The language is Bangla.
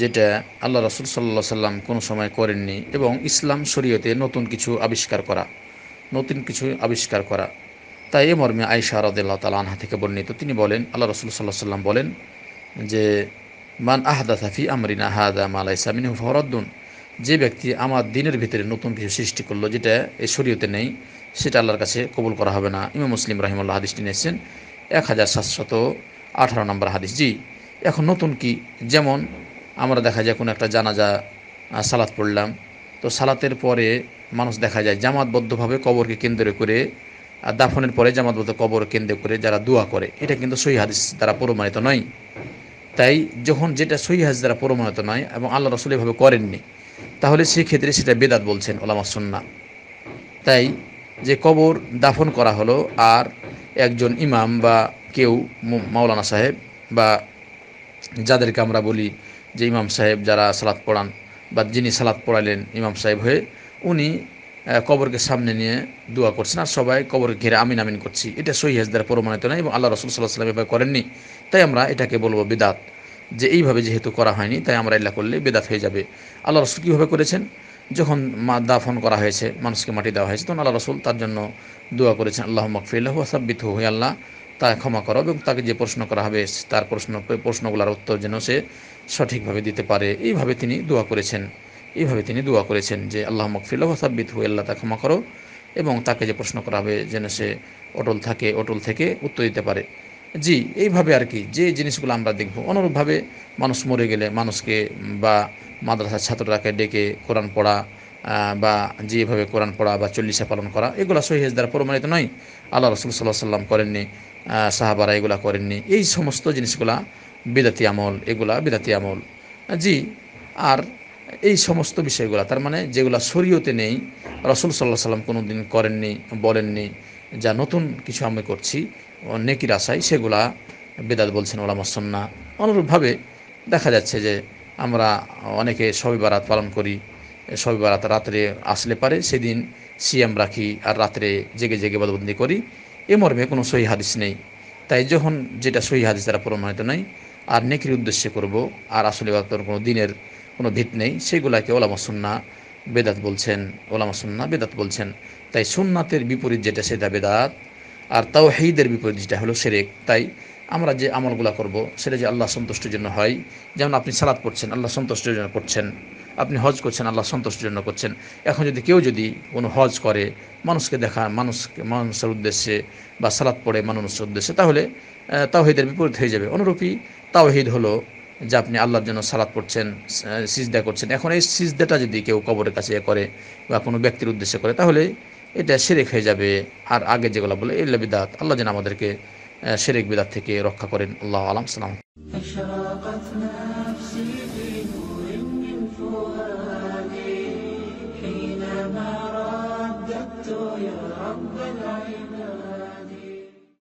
যেটা আল্লাহ রসুল সাল্লা সাল্লাম কোনো সময় করেননি এবং ইসলাম শরীয়তে নতুন কিছু আবিষ্কার করা নতুন কিছু আবিষ্কার করা তাই এ মর্মে আয়সা রদাল্লাহ তালা আনহা থেকে বর্ণিত তিনি বলেন আল্লাহ রসুল সাল্লাহ সাল্লাম বলেন যে মান আহাদা থাফি আমরিনা হাদা মালাই সামিন ফহরদ্দুন যে ব্যক্তি আমার দিনের ভিতরে নতুন কিছু সৃষ্টি করলো যেটা এই শরীয়তে নেই সেটা আল্লাহর কাছে কবুল করা হবে না ইমাম মুসলিম রাহিমুল্লাহ হাদিসটি নিয়েছেন এক হাজার সাতশত আঠারো নম্বর হাদিস জি এখন নতুন কি যেমন আমরা দেখা যায় কোনো একটা জানাজা সালাত পড়লাম তো সালাতের পরে মানুষ দেখা যায় জামাতবদ্ধভাবে কবরকে কেন্দ্র করে আর দাফনের পরে জামাতবদ্ধ কবর কেন্দ্র করে যারা দোয়া করে এটা কিন্তু সহি হাদিস দ্বারা প্রমাণিত নয় তাই যখন যেটা সহি হাদিস দ্বারা প্রমাণিত নয় এবং আল্লাহ রসুল এভাবে করেননি তাহলে সেক্ষেত্রে সেটা বেদাত বলছেন ওলামা সন্না তাই যে কবর দাফন করা হলো আর একজন ইমাম বা কেউ মাওলানা সাহেব বা যাদেরকে আমরা বলি যে ইমাম সাহেব যারা সালাত পড়ান বা যিনি সালাত পড়ালেন ইমাম সাহেব হয়ে উনি কবরকে সামনে নিয়ে দোয়া করছেন আর সবাই কবর ঘিরে আমিন আমিন করছি এটা সহি হাজদার প্রমাণিত নয় এবং আল্লাহ রসুল সাল্লাহ সাল্লাম এভাবে করেননি তাই আমরা এটাকে বলবো বেদাত যে এইভাবে যেহেতু করা হয়নি তাই আমরা এল্লা করলে বেদাত হয়ে যাবে আল্লাহ রসুল কীভাবে করেছেন যখন মা দাফন করা হয়েছে মানুষকে মাটি দেওয়া হয়েছে তখন আল্লাহ রসুল তার জন্য দোয়া করেছেন আল্লাহ মকফিল্লাহ সাব্বিত হয়ে আল্লাহ তা ক্ষমা করো এবং তাকে যে প্রশ্ন করা হবে তার প্রশ্ন প্রশ্নগুলোর উত্তর যেন সে সঠিকভাবে দিতে পারে এইভাবে তিনি দোয়া করেছেন এইভাবে তিনি দোয়া করেছেন যে আল্লাহ মকফিল সাব্বিত হু আল্লাহ তা ক্ষমা করো এবং তাকে যে প্রশ্ন করা হবে যেন সে অটল থাকে অটল থেকে উত্তর দিতে পারে জি এইভাবে আর কি যে জিনিসগুলো আমরা দেখব অনুরূপভাবে মানুষ মরে গেলে মানুষকে বা মাদ্রাসার ছাত্রটাকে ডেকে কোরআন পড়া বা যেভাবে কোরআন পড়া বা চল্লিশা পালন করা এগুলো সহিজ দ্বারা প্রমাণিত নয় আল্লাহ রসুল সাল্লাহ সাল্লাম করেননি সাহাবারা এগুলা করেননি এই সমস্ত জিনিসগুলা বিদাতি আমল এগুলা বিদাতি আমল জি আর এই সমস্ত বিষয়গুলা তার মানে যেগুলা শরীয়তে নেই রসুল সাল্লাহ সাল্লাম কোনো দিন করেননি বলেননি যা নতুন কিছু আমি করছি নেকির আশায় সেগুলা বেদাত বলছেন ওলামাসন্না অনুরূপভাবে দেখা যাচ্ছে যে আমরা অনেকে সবে বারাত পালন করি সবে বারাত রাত্রে আসলে পারে সেদিন সিএম রাখি আর রাত্রে জেগে জেগে বদবন্দি করি এ মর্মে কোনো সহি হাদিস নেই তাই যখন যেটা সহি হাদিস দ্বারা প্রমাণিত নয় আর নেকির উদ্দেশ্যে করব আর আসলে কোনো দিনের কোনো ভিত নেই সেগুলাকে ওলামা সুন্না বেদাত বলছেন ওলামা সুন্না বেদাত বলছেন তাই সুন্নাতের বিপরীত যেটা সেটা বেদাত আর তাও হেইদের বিপরীত যেটা হলো সেরেক তাই আমরা যে আমলগুলা করব সেটা যে আল্লাহ সন্তুষ্টির জন্য হয় যেমন আপনি সালাদ পড়ছেন আল্লাহ সন্তুষ্টির জন্য করছেন আপনি হজ করছেন আল্লাহ সন্তোষের জন্য করছেন এখন যদি কেউ যদি কোনো হজ করে মানুষকে দেখা মানুষকে মানুষের উদ্দেশ্যে বা সালাত পড়ে মানুষের উদ্দেশ্যে তাহলে তাওহিদের বিপরীত হয়ে যাবে অনুরূপী তাওহিদ হলো যে আপনি আল্লাহর জন্য সালাত পড়ছেন সিজদা করছেন এখন এই সিজদাটা যদি কেউ কবরের কাছে করে বা কোনো ব্যক্তির উদ্দেশ্যে করে তাহলে এটা সেরেক হয়ে যাবে আর আগে যেগুলো বলে এল্লা বিদাত আল্লাহ যেন আমাদেরকে সেরেক বিদাত থেকে রক্ষা করেন আল্লাহ আলাম সালাম